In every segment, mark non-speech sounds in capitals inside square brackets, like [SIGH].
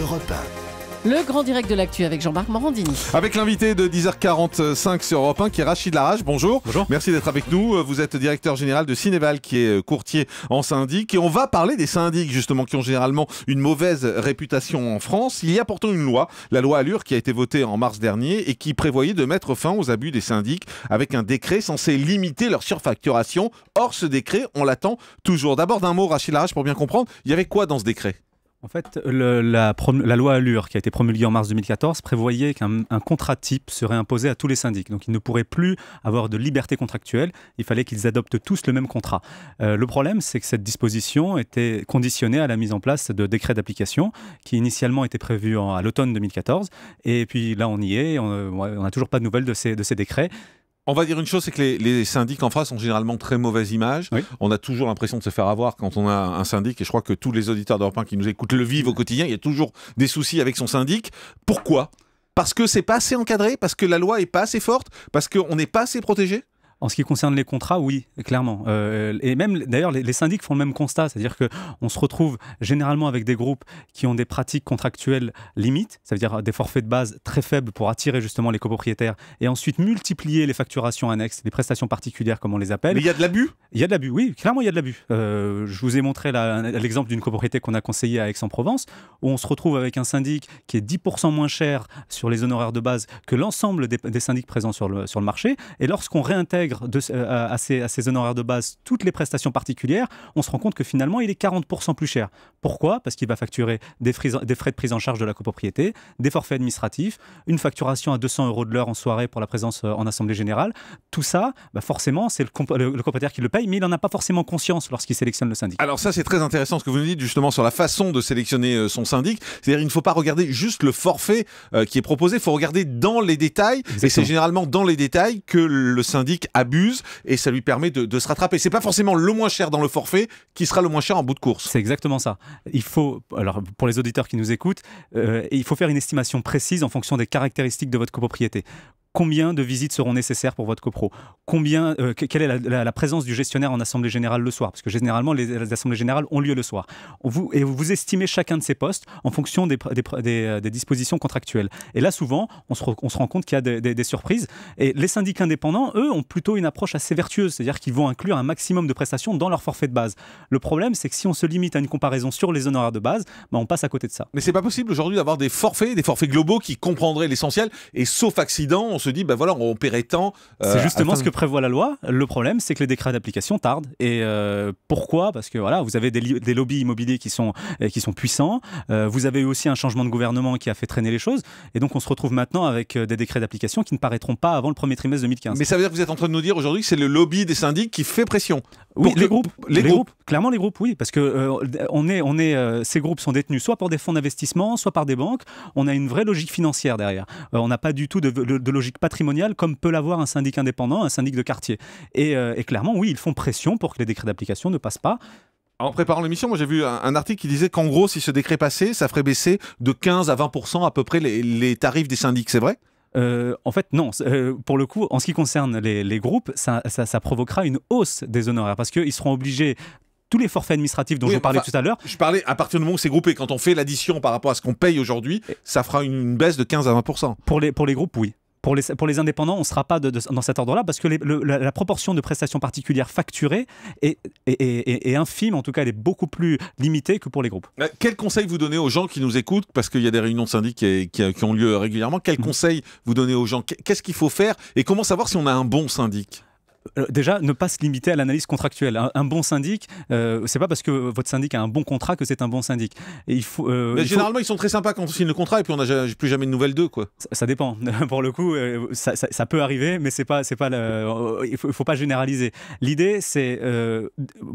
Europe Le grand direct de l'actu avec Jean-Marc Morandini. Avec l'invité de 10h45 sur Europe 1 qui est Rachid Larache. Bonjour. Bonjour. Merci d'être avec nous. Vous êtes directeur général de Cineval qui est euh, courtier en syndic. Et on va parler des syndics justement qui ont généralement une mauvaise réputation en France. Il y a pourtant une loi, la loi Allure, qui a été votée en mars dernier et qui prévoyait de mettre fin aux abus des syndics avec un décret censé limiter leur surfacturation. Or, ce décret, on l'attend toujours. D'abord d'un mot, Rachid Larache, pour bien comprendre, il y avait quoi dans ce décret en fait, la, loi Allure, qui a été promulguée en mars 2014, prévoyait qu'un contrat type serait imposé à tous les syndics. Donc, ils ne pourraient plus avoir de liberté contractuelle. Il fallait qu'ils adoptent tous le même contrat. Euh, le problème, c'est que cette disposition était conditionnée à la mise en place de décrets d'application qui initialement étaient prévus à l'automne 2014. Et puis là, on y est. On n'a toujours pas de nouvelles de ces décrets on va dire une chose, c'est que les, syndics en France ont généralement très mauvaise image. On a toujours l'impression de se faire avoir quand on a un syndic, et je crois que tous les auditeurs d'Europe 1 qui nous écoutent le vivent au quotidien. Il y a toujours des soucis avec son syndic. Pourquoi Parce que c'est pas assez encadré, parce que la loi est pas assez forte, parce qu'on n'est pas assez protégé en ce qui concerne les contrats, oui, clairement. Euh, et même, d'ailleurs, les, syndics font le même constat, c'est-à-dire que on se retrouve généralement avec des groupes qui ont des pratiques contractuelles limites, cest à dire des forfaits de base très faibles pour attirer justement les copropriétaires, et ensuite multiplier les facturations annexes, les prestations particulières, comme on les appelle. Mais il y a de l'abus Il y a de l'abus, oui, clairement, il y a de l'abus. Euh, je vous ai montré l'exemple d'une copropriété qu'on a conseillée à Aix-en-Provence, où on se retrouve avec un syndic qui est 10% moins cher sur les honoraires de base que l'ensemble des, syndics présents sur le, sur le marché, et lorsqu'on réintègre de, euh, à, ses, honoraires de base toutes les prestations particulières, on se rend compte que finalement, il est 40% plus cher. Pourquoi Parce qu'il va facturer des, frais, des frais de prise en charge de la copropriété, des forfaits administratifs, une facturation à 200 euros de l'heure en soirée pour la présence euh, en assemblée générale. Tout ça, bah forcément, c'est le, comp le, qui le paye, mais il n'en a pas forcément conscience lorsqu'il sélectionne le syndic. Alors ça, c'est très intéressant ce que vous nous dites justement sur la façon de sélectionner euh, son syndic. C'est-à-dire, il ne faut pas regarder juste le forfait qui est proposé, il faut regarder dans les détails. Et c'est généralement dans les détails que le syndic a abuse et ça lui permet de, se rattraper. C'est pas forcément le moins cher dans le forfait qui sera le moins cher en bout de course. C'est exactement ça. Il faut, alors pour les auditeurs qui nous écoutent, euh, il faut faire une estimation précise en fonction des caractéristiques de votre copropriété combien de visites seront nécessaires pour votre copro combien, euh, Quelle est la, présence du gestionnaire en assemblée générale le soir Parce que généralement, les, assemblées générales ont lieu le soir. Vous, et vous estimez chacun de ces postes en fonction des, des, euh, dispositions contractuelles. Et là, souvent, on se, on se rend compte qu'il y a des, surprises. Et les syndics indépendants, eux, ont plutôt une approche assez vertueuse, c'est-à-dire qu'ils vont inclure un maximum de prestations dans leur forfait de base. Le problème, c'est que si on se limite à une comparaison sur les honoraires de base, bah, on passe à côté de ça. Mais c'est pas possible aujourd'hui d'avoir des forfaits, des forfaits globaux qui comprendraient l'essentiel. Et sauf accident, on se dit, ben voilà, on paierait tant. Euh, c'est justement ce que prévoit la loi. Le problème, c'est que les décrets d'application tardent. Et euh, pourquoi Parce que voilà, vous avez des, des, lobbies immobiliers qui sont, euh, qui sont puissants. vous avez eu aussi un changement de gouvernement qui a fait traîner les choses. Et donc, on se retrouve maintenant avec des décrets d'application qui ne paraîtront pas avant le premier trimestre 2015. Mais ça veut dire que vous êtes en train de nous dire aujourd'hui que c'est le lobby des syndics qui fait pression. Oui, les, groupes, les, groupes. Clairement, les groupes, oui. Parce que on est, on est, ces groupes sont détenus soit par des fonds d'investissement, soit par des banques. On a une vraie logique financière derrière. on n'a pas du tout de, de, de logique patrimonial comme peut l'avoir un syndic indépendant, un syndic de quartier. Euh, et, clairement, oui, ils font pression pour que les décrets d'application ne passent pas. En préparant l'émission, moi j'ai vu un, article qui disait qu'en gros, si ce décret passait, ça ferait baisser de 15 à 20 à peu près les, tarifs des syndics, c'est vrai euh, en fait, non. Euh, pour le coup, en ce qui concerne les, groupes, ça, provoquera une hausse des honoraires parce qu'ils seront obligés tous les forfaits administratifs dont je parlais tout à l'heure. Je parlais à partir du moment où c'est groupé. Quand on fait l'addition par rapport à ce qu'on paye aujourd'hui, ça fera une, baisse de 15 à 20 Pour les, pour les groupes, oui. Pour les, indépendants, on ne sera pas dans cet ordre-là parce que la, proportion de prestations particulières facturées est, infime, en tout cas, elle est beaucoup plus limitée que pour les groupes. Euh, quel conseil vous donnez aux gens qui nous écoutent Parce qu'il y a des réunions syndiques euh, qui, ont lieu régulièrement. Quel mhm. conseil vous donnez aux gens Qu'est-ce qu'il faut faire et comment savoir si on a un bon syndic euh, déjà, ne pas se limiter à l'analyse contractuelle. Un, bon syndic, ce euh, c'est pas parce que votre syndic a un bon contrat que c'est un bon syndic. Et il faut, euh, généralement, ils sont très sympas quand on signe le contrat et puis on n'a plus jamais de nouvelles d'eux. Quoi. Ça, dépend. [LAUGHS] Pour le coup, ça, peut arriver, mais c'est pas, pas il faut, faut pas généraliser. L'idée, c'est,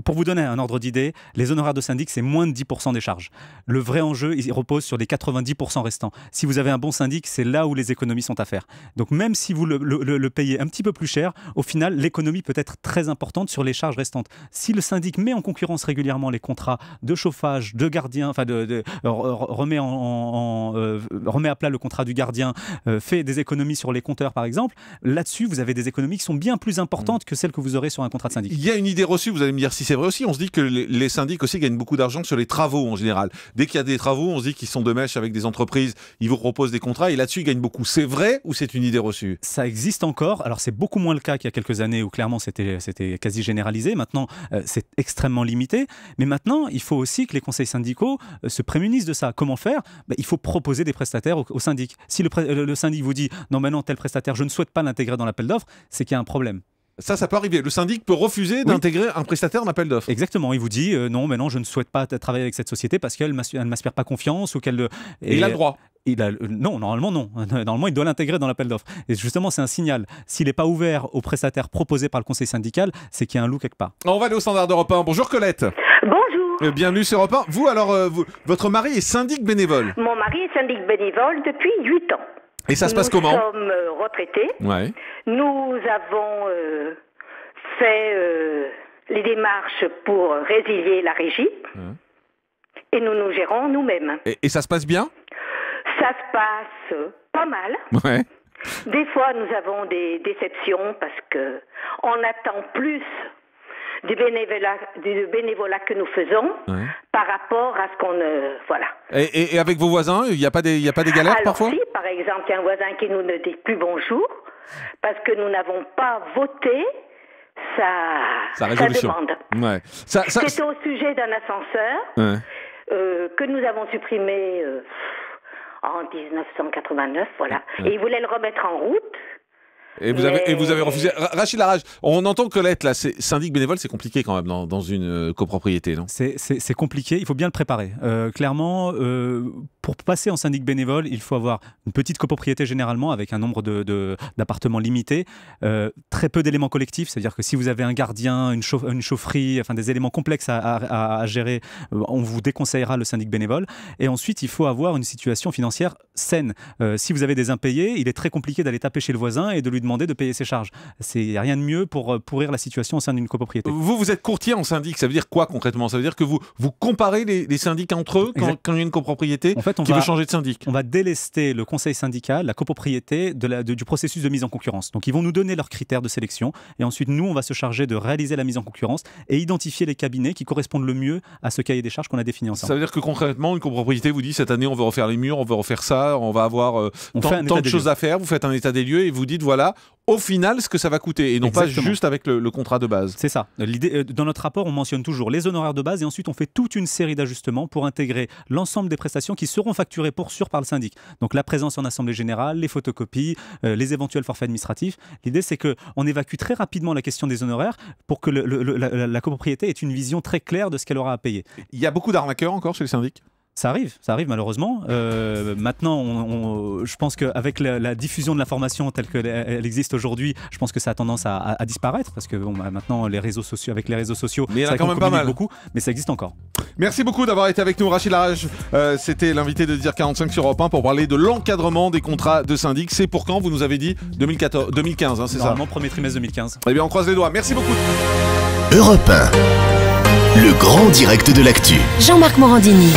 pour vous donner un ordre d'idée, les honoraires de syndic, c'est moins de 10% des charges. Le vrai enjeu, il repose sur les 90% restants. Si vous avez un bon syndic, c'est là où les économies sont à faire. Donc même si vous le, payez un petit peu plus cher, au final, l'économie économie peut être très importante sur les charges restantes. Si le syndic met en concurrence régulièrement les contrats de chauffage, de gardien, enfin de, remet, en, euh, remet à plat le contrat du gardien, euh, fait des économies sur les compteurs par exemple, là-dessus vous avez des économies qui sont bien plus importantes que celles que vous aurez sur un contrat de syndic. Il y a une idée reçue, vous allez me dire si c'est vrai aussi, on se dit que les syndics aussi gagnent beaucoup d'argent sur les travaux en général. Dès qu'il y a des travaux, on se dit qu'ils sont de mèche avec des entreprises, ils vous proposent des contrats et là-dessus ils gagnent beaucoup. C'est vrai ou c'est une idée reçue Ça existe encore, alors c'est beaucoup moins le cas qu'il y a quelques années clairement c'était quasi généralisé. Maintenant, euh, c'est extrêmement limité. Mais maintenant, il faut aussi que les conseils syndicaux euh, se prémunissent de ça. Comment faire bah, Il faut proposer des prestataires au, syndic. Si euh, le, syndic vous dit non, mais non, tel prestataire, je ne souhaite pas l'intégrer dans l'appel d'offres, c'est qu'il y a un problème. Ça, ça peut arriver. Le syndic peut refuser d'intégrer un prestataire en appel d'offres. Exactement. Il vous dit euh, non, mais non, je ne souhaite pas travailler avec cette société parce qu'elle ne m'aspire pas confiance ou qu'elle. Euh, il a le droit. Il a, euh, non, normalement non. [LAUGHS] Normalement, il doit l'intégrer dans l'appel d'offres. Et justement, c'est un signal. S'il n'est pas ouvert aux prestataires proposés par le conseil syndical, c'est qu'il y a un loup quelque part. On va aller au standard d'Europe 1. Bonjour Colette. Bonjour. Bienvenue sur Europe 1. Vous, alors, votre mari est syndic bénévole Mon mari est syndic bénévole depuis 8 ans. Et ça se passe comment Nous sommes euh, retraités. Ouais. Nous avons euh, fait euh, les démarches pour résilier la régie. Et nous nous gérons nous-mêmes. Et, ça se passe bien Ça se passe pas mal. Ouais. Des fois, nous avons des déceptions parce que on attend plus du bénévolat, du bénévolat que nous faisons par rapport à ce qu'on voilà. Et, avec vos voisins, il n'y a pas des, a pas des galères parfois par exemple, un voisin qui nous ne dit plus bonjour parce que nous n'avons pas voté sa, demande. C'était au sujet d'un ascenseur euh, que nous avons supprimé euh, en 1989, voilà. Et il voulait le remettre en route. Et vous, avez, et vous avez refusé. Rachid Larage, on entend Colette, là, syndic bénévole, c'est compliqué quand même dans, une euh, copropriété, non C'est compliqué, il faut bien le préparer. Euh, clairement, euh, pour passer en syndic bénévole, il faut avoir une petite copropriété généralement avec un nombre d'appartements de, d'appartements limité, très peu d'éléments collectifs, c'est-à-dire que si vous avez un gardien, une, chaufferie, enfin des éléments complexes à, à, gérer, on vous déconseillera le syndic bénévole. Et ensuite, il faut avoir une situation financière saine. si vous avez des impayés, il est très compliqué d'aller taper chez le voisin et de lui demander de payer ses charges. C'est rien de mieux pour euh, pourrir la situation au sein d'une copropriété. Vous, vous êtes courtier en syndic, ça veut dire quoi concrètement Ça veut dire que vous, vous comparez les, les syndics entre eux quand, il y a une copropriété qui veut changer de syndic On va délester le conseil syndical, la copropriété, de la, du processus de mise en concurrence. Donc ils vont nous donner leurs critères de sélection et ensuite nous, on va se charger de réaliser la mise en concurrence et identifier les cabinets qui correspondent le mieux à ce cahier des charges qu'on a défini ensemble. Ça veut dire que concrètement, une copropriété vous dit cette année, on veut refaire les murs, on veut refaire ça, on va avoir euh, tant, de choses à faire, vous faites un état des lieux et vous dites voilà, au final ce que ça va coûter et non pas juste avec le, contrat de base. C'est ça. L'idée, euh, dans notre rapport, on mentionne toujours les honoraires de base et ensuite on fait toute une série d'ajustements pour intégrer l'ensemble des prestations qui seront facturées pour sûr par le syndic. Donc la présence en assemblée générale, les photocopies, euh, les éventuels forfaits administratifs. L'idée c'est que on évacue très rapidement la question des honoraires pour que la, copropriété ait une vision très claire de ce qu'elle aura à payer. Il y a beaucoup d'arnaqueurs encore chez le syndics ça arrive, ça arrive malheureusement. Euh, maintenant, je pense qu'avec la, diffusion de l'information telle qu'elle existe aujourd'hui, je pense que ça a tendance à, disparaître parce que bon, bah, maintenant, les réseaux sociaux, avec les réseaux sociaux, mais ça quand même pas mal. beaucoup, mais ça existe encore. Merci beaucoup d'avoir été avec nous, Rachid Larage. Euh, c'était l'invité de Dire 45 sur Europe 1 pour parler de l'encadrement des contrats de syndic. C'est pour quand Vous nous avez dit 2014, 2015, hein, c'est ça Normalement, premier trimestre 2015. Eh bien, on croise les doigts. Merci beaucoup. Europe 1, le grand direct de l'actu. Jean-Marc Morandini.